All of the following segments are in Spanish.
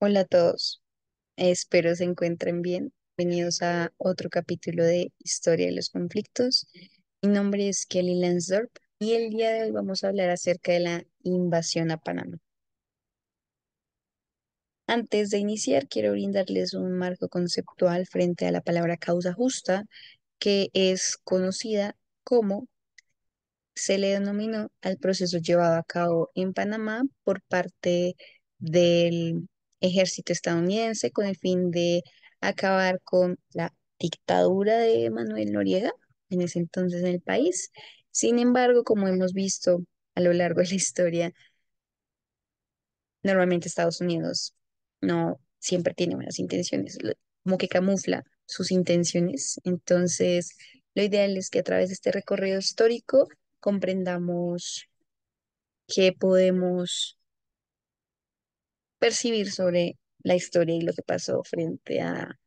Hola a todos, espero se encuentren bien. Bienvenidos a otro capítulo de Historia de los Conflictos. Mi nombre es Kelly Lansdorp y el día de hoy vamos a hablar acerca de la invasión a Panamá. Antes de iniciar, quiero brindarles un marco conceptual frente a la palabra causa justa, que es conocida como se le denominó al proceso llevado a cabo en Panamá por parte del ejército estadounidense con el fin de acabar con la dictadura de Manuel Noriega en ese entonces en el país. Sin embargo, como hemos visto a lo largo de la historia, normalmente Estados Unidos no siempre tiene buenas intenciones, como que camufla sus intenciones. Entonces, lo ideal es que a través de este recorrido histórico comprendamos qué podemos percibir sobre la historia y lo que pasó frente a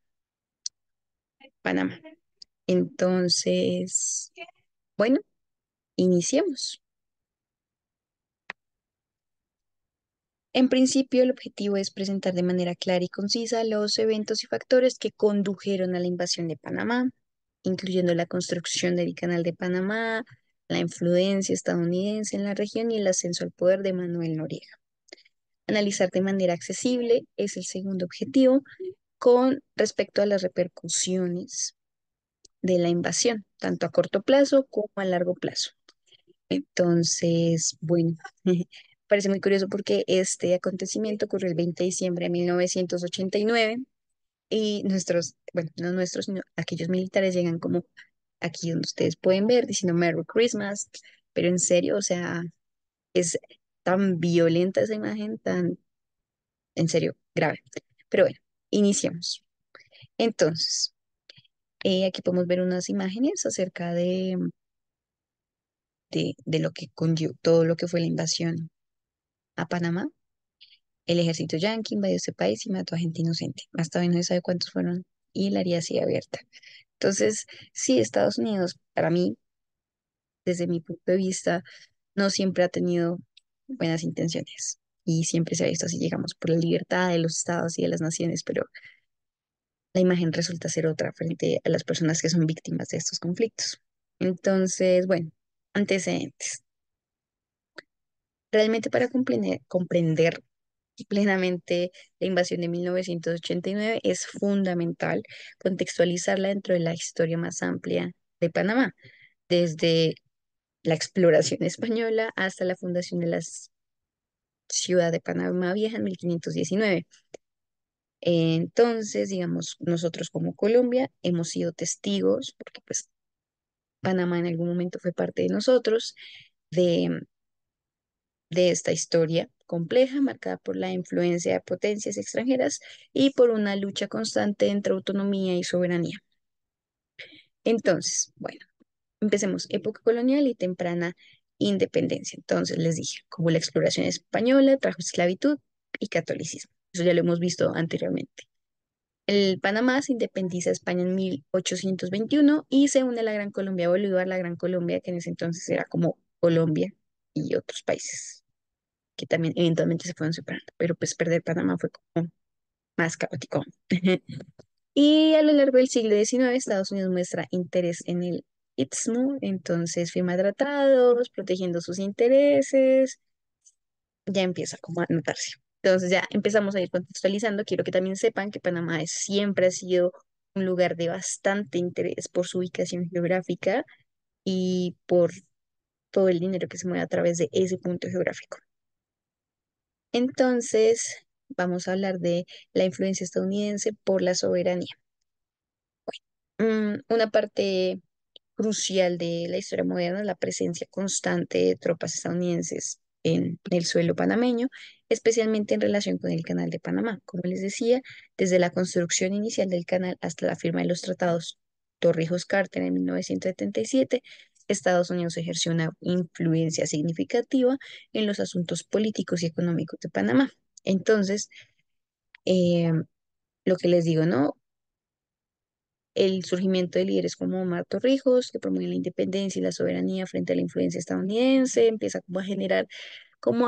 Panamá. Entonces, bueno, iniciemos. En principio, el objetivo es presentar de manera clara y concisa los eventos y factores que condujeron a la invasión de Panamá, incluyendo la construcción del Canal de Panamá, la influencia estadounidense en la región y el ascenso al poder de Manuel Noriega analizar de manera accesible es el segundo objetivo con respecto a las repercusiones de la invasión, tanto a corto plazo como a largo plazo. Entonces, bueno, parece muy curioso porque este acontecimiento ocurrió el 20 de diciembre de 1989 y nuestros, bueno, no nuestros, sino aquellos militares llegan como aquí donde ustedes pueden ver diciendo Merry Christmas, pero en serio, o sea, es tan violenta esa imagen, tan, en serio, grave. Pero bueno, iniciemos Entonces, eh, aquí podemos ver unas imágenes acerca de, de, lo que todo lo que fue la invasión a Panamá. El ejército yanqui invadió ese país y mató a gente inocente. hasta hoy no se sabe cuántos fueron y la haría sigue abierta. Entonces, sí, Estados Unidos, para mí, desde mi punto de vista, no siempre ha tenido buenas intenciones. Y siempre se ha visto así, llegamos por la libertad de los estados y de las naciones, pero la imagen resulta ser otra frente a las personas que son víctimas de estos conflictos. Entonces, bueno, antecedentes. Realmente para comprender, plenamente la invasión de 1989 es fundamental contextualizarla dentro de la historia más amplia de Panamá, desde la exploración española hasta la fundación de la ciudad de Panamá Vieja en 1519. Entonces, digamos, nosotros como Colombia hemos sido testigos, porque pues Panamá en algún momento fue parte de nosotros, de, de esta historia compleja marcada por la influencia de potencias extranjeras y por una lucha constante entre autonomía y soberanía. Entonces, bueno, Empecemos, época colonial y temprana independencia. Entonces les dije, como la exploración española trajo esclavitud y catolicismo. Eso ya lo hemos visto anteriormente. El Panamá se independiza de España en 1821 y se une a la Gran Colombia Bolívar, la Gran Colombia que en ese entonces era como Colombia y otros países que también eventualmente se fueron separando, pero pues perder Panamá fue como más caótico. y a lo largo del siglo XIX Estados Unidos muestra interés en el entonces fui maltratados, protegiendo sus intereses, ya empieza como a notarse. Entonces ya empezamos a ir contextualizando, quiero que también sepan que Panamá siempre ha sido un lugar de bastante interés por su ubicación geográfica y por todo el dinero que se mueve a través de ese punto geográfico. Entonces, vamos a hablar de la influencia estadounidense por la soberanía. Mm, una parte crucial de la historia moderna la presencia constante de tropas estadounidenses en el suelo panameño, especialmente en relación con el Canal de Panamá. Como les decía, desde la construcción inicial del canal hasta la firma de los tratados Torrijos-Carter en 1977, Estados Unidos ejerció una influencia significativa en los asuntos políticos y económicos de Panamá. Entonces, eh, lo que les digo, ¿no? el surgimiento de líderes como Marto Rijos, que promueven la independencia y la soberanía frente a la influencia estadounidense, empieza como a generar, como,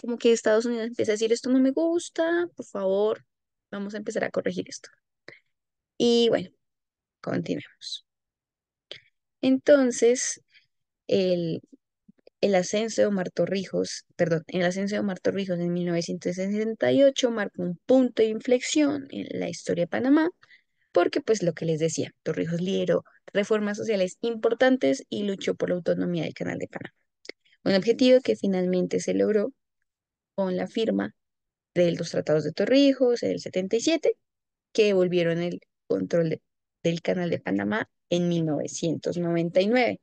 como que Estados Unidos empieza a decir, esto no me gusta, por favor, vamos a empezar a corregir esto. Y bueno, continuemos. Entonces, el, ascenso de Omar perdón, el ascenso de Marto Rijos en 1968 marcó un punto de inflexión en la historia de Panamá porque pues lo que les decía, Torrijos lideró reformas sociales importantes y luchó por la autonomía del Canal de Panamá. Un objetivo que finalmente se logró con la firma de los tratados de Torrijos en el 77, que volvieron el control del Canal de Panamá en 1999.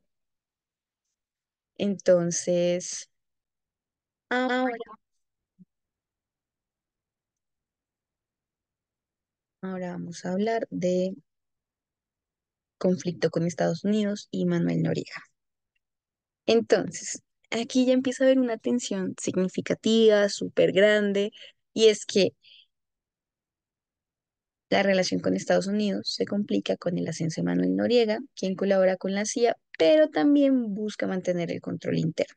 Entonces, ah, Ahora vamos a hablar de conflicto con Estados Unidos y Manuel Noriega. Entonces, aquí ya empieza a haber una tensión significativa, súper grande, y es que la relación con Estados Unidos se complica con el ascenso de Manuel Noriega, quien colabora con la CIA, pero también busca mantener el control interno.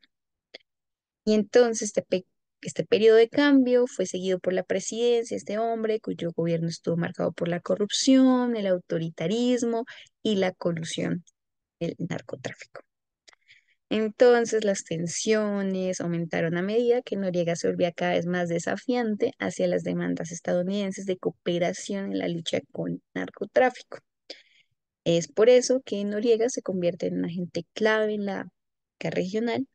Y entonces este, pequeño. Este periodo de cambio fue seguido por la presidencia, este hombre cuyo gobierno estuvo marcado por la corrupción, el autoritarismo y la colusión del narcotráfico. Entonces las tensiones aumentaron a medida que Noriega se volvía cada vez más desafiante hacia las demandas estadounidenses de cooperación en la lucha con el narcotráfico. Es por eso que Noriega se convierte en un agente clave en la regional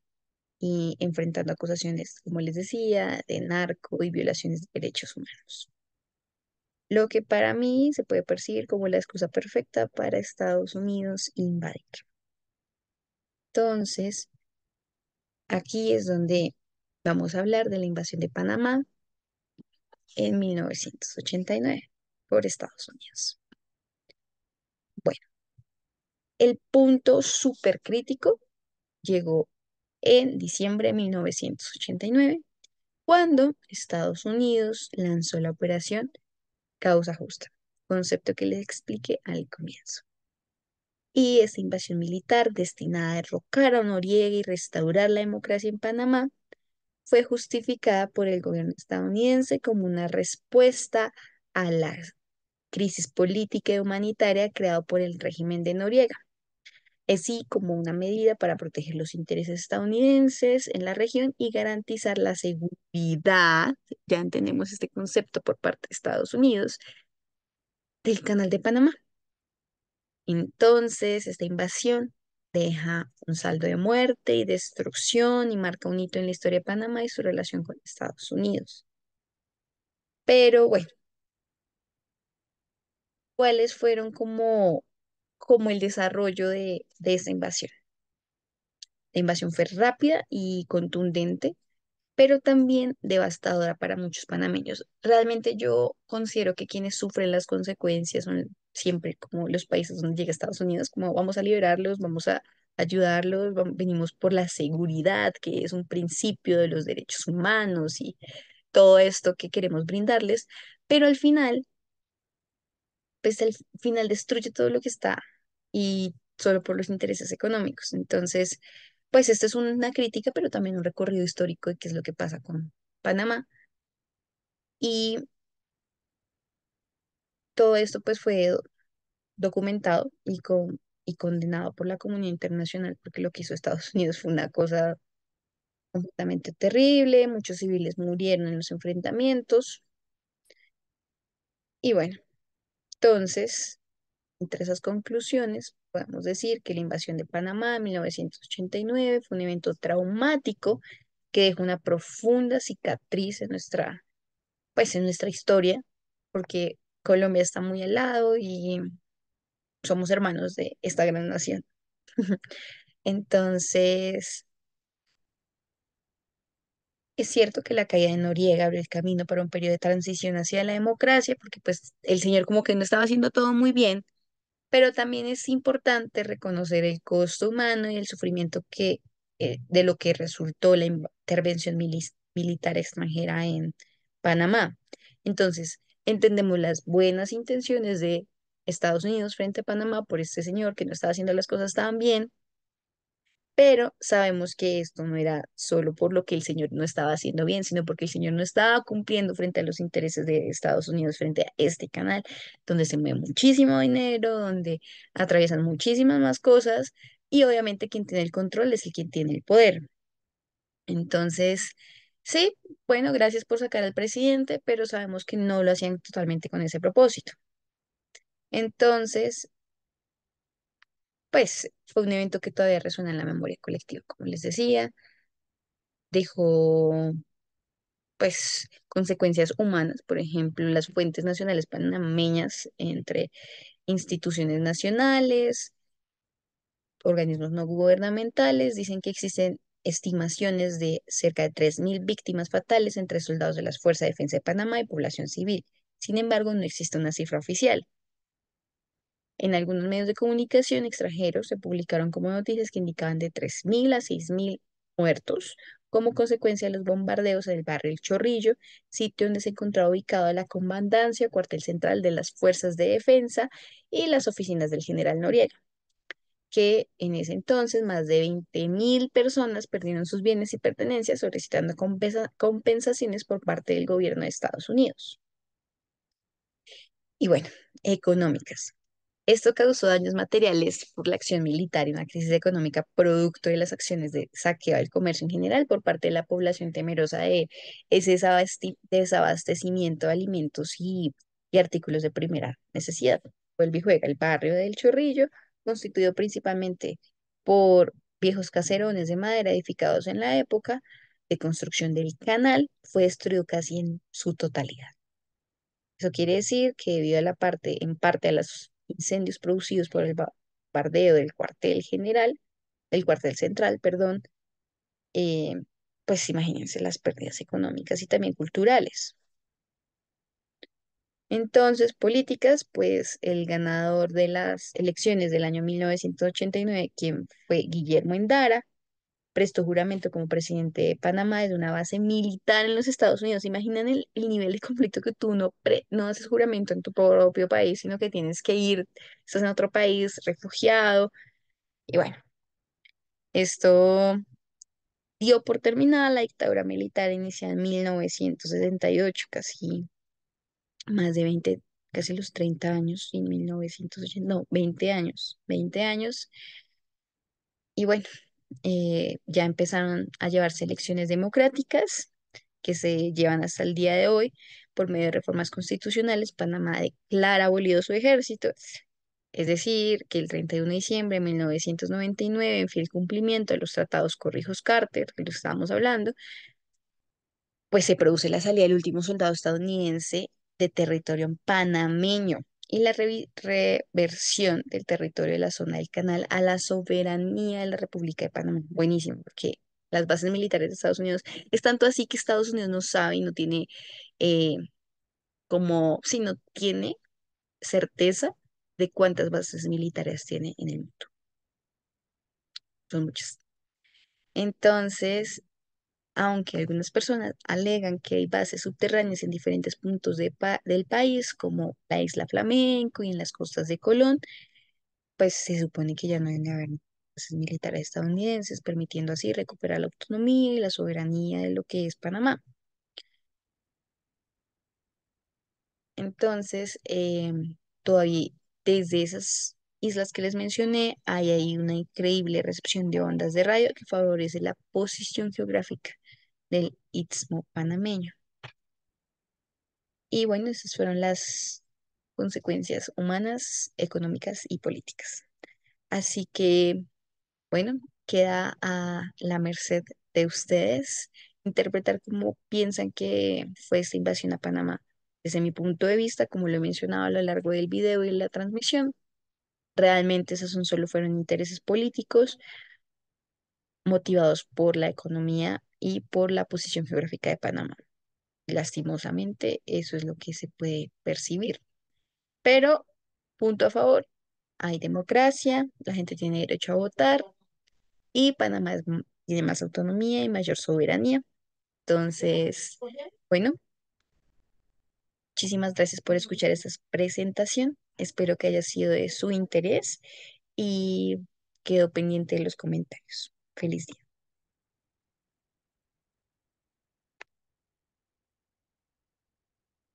y enfrentando acusaciones, como les decía, de narco y violaciones de derechos humanos. Lo que para mí se puede percibir como la excusa perfecta para Estados Unidos invadir. Entonces, aquí es donde vamos a hablar de la invasión de Panamá en 1989 por Estados Unidos. Bueno, el punto supercrítico llegó en diciembre de 1989, cuando Estados Unidos lanzó la operación Causa Justa, concepto que les expliqué al comienzo. Y esta invasión militar destinada a derrocar a Noriega y restaurar la democracia en Panamá fue justificada por el gobierno estadounidense como una respuesta a la crisis política y humanitaria creada por el régimen de Noriega así como una medida para proteger los intereses estadounidenses en la región y garantizar la seguridad, ya entendemos este concepto por parte de Estados Unidos, del Canal de Panamá. Entonces, esta invasión deja un saldo de muerte y destrucción y marca un hito en la historia de Panamá y su relación con Estados Unidos. Pero bueno, ¿cuáles fueron como como el desarrollo de, de invasión. La invasión fue rápida y contundente, pero también devastadora para muchos panameños. Realmente yo considero que quienes sufren las consecuencias son siempre como los países donde llega Estados Unidos, como vamos a liberarlos, vamos a ayudarlos, venimos por la seguridad, que es un principio de los derechos humanos y todo esto que queremos brindarles, pero al final pues al final destruye todo lo que está y solo por los intereses económicos. Entonces, pues esta es una crítica, pero también un recorrido histórico de qué es lo que pasa con Panamá. Y todo esto pues fue documentado y, y condenado por la comunidad internacional, porque lo que hizo Estados Unidos fue una cosa completamente terrible, muchos civiles murieron en los enfrentamientos. Y bueno, entonces, entre esas conclusiones, podemos decir que la invasión de Panamá en 1989 fue un evento traumático que dejó una profunda cicatriz en nuestra, pues, en nuestra historia, porque Colombia está muy al lado y somos hermanos de esta gran nación. Entonces, es cierto que la caída de Noriega abrió el camino para un periodo de transición hacia la democracia, porque pues el señor como que no estaba haciendo todo muy bien, pero también es importante reconocer el costo humano y el sufrimiento que, eh, de lo que resultó la intervención militar extranjera en Panamá. Entonces, entendemos las buenas intenciones de Estados Unidos frente a Panamá por este señor que no estaba haciendo las cosas tan bien, pero sabemos que esto no era solo por lo que el señor no estaba haciendo bien, sino porque el señor no estaba cumpliendo frente a los intereses de Estados Unidos, frente a este canal, donde se mueve muchísimo dinero, donde atraviesan muchísimas más cosas, y obviamente quien tiene el control es el quien tiene el poder. Entonces, sí, bueno, gracias por sacar al presidente, pero sabemos que no lo hacían totalmente con ese propósito. Entonces, pues fue un evento que todavía resuena en la memoria colectiva, como les decía. Dejó pues consecuencias humanas, por ejemplo, las fuentes nacionales panameñas entre instituciones nacionales, organismos no gubernamentales, dicen que existen estimaciones de cerca de 3.000 víctimas fatales entre soldados de las Fuerzas de Defensa de Panamá y población civil. Sin embargo, no existe una cifra oficial. En algunos medios de comunicación extranjeros se publicaron como noticias que indicaban de 3.000 a 6.000 muertos como consecuencia de los bombardeos en el barrio El Chorrillo, sitio donde se encontraba ubicado la comandancia, cuartel central de las Fuerzas de Defensa y las oficinas del general Noriega, que en ese entonces más de 20.000 personas perdieron sus bienes y pertenencias solicitando compensaciones por parte del gobierno de Estados Unidos. Y bueno, económicas. Esto causó daños materiales por la acción militar y una crisis económica producto de las acciones de saqueo del comercio en general por parte de la población temerosa de ese desabastecimiento de alimentos y, artículos de primera necesidad. Vuelve y el barrio del Chorrillo, constituido principalmente por viejos caserones de madera edificados en la época de construcción del canal, fue destruido casi en su totalidad. Eso quiere decir que debido a la parte, en parte a las incendios producidos por el bardeo del cuartel general, el cuartel central, perdón, eh, pues imagínense las pérdidas económicas y también culturales. Entonces, políticas, pues el ganador de las elecciones del año 1989, quien fue Guillermo Endara, prestó juramento como presidente de Panamá desde una base militar en los Estados Unidos. Imaginan el, nivel de conflicto que tú no, no haces juramento en tu propio país, sino que tienes que ir, estás en otro país refugiado. Y bueno, esto dio por terminada la dictadura militar inicial en 1978, casi más de 20, casi los 30 años, en 1980, no, 20 años, 20 años. Y bueno, eh, ya empezaron a llevarse elecciones democráticas que se llevan hasta el día de hoy por medio de reformas constitucionales. Panamá declara abolido su ejército, es decir, que el 31 de diciembre de 1999, en fiel cumplimiento de los tratados Corrijos-Carter, que lo estábamos hablando, pues se produce la salida del último soldado estadounidense de territorio panameño y la reversión del territorio de la zona del canal a la soberanía de la República de Panamá. Buenísimo, porque las bases militares de Estados Unidos es tanto así que Estados Unidos no sabe y no tiene eh, como, si no tiene certeza de cuántas bases militares tiene en el mundo. Son muchas. Entonces, aunque algunas personas alegan que hay bases subterráneas en diferentes puntos del país, como la isla Flamenco y en las costas de Colón, pues se supone que ya no deben haber bases militares estadounidenses, permitiendo así recuperar la autonomía y la soberanía de lo que es Panamá. Entonces, em, todavía desde esas islas que les mencioné, hay ahí una increíble recepción de ondas de radio que favorece la posición geográfica del Istmo panameño. Y bueno, esas fueron las consecuencias humanas, económicas y políticas. Así que, bueno, queda a la merced de ustedes interpretar cómo piensan que fue esta invasión a Panamá. Desde mi punto de vista, como lo he mencionado a lo largo del video y la transmisión, realmente esos son, solo fueron intereses políticos motivados por la economía y por la posición geográfica de Panamá. Lastimosamente, eso es lo que se puede percibir. Pero, punto a favor, hay democracia, la gente tiene derecho a votar y Panamá tiene más autonomía y mayor soberanía. Entonces, bueno, muchísimas gracias por escuchar esta presentación. Espero que haya sido de su interés y quedo pendiente de los comentarios. Feliz día.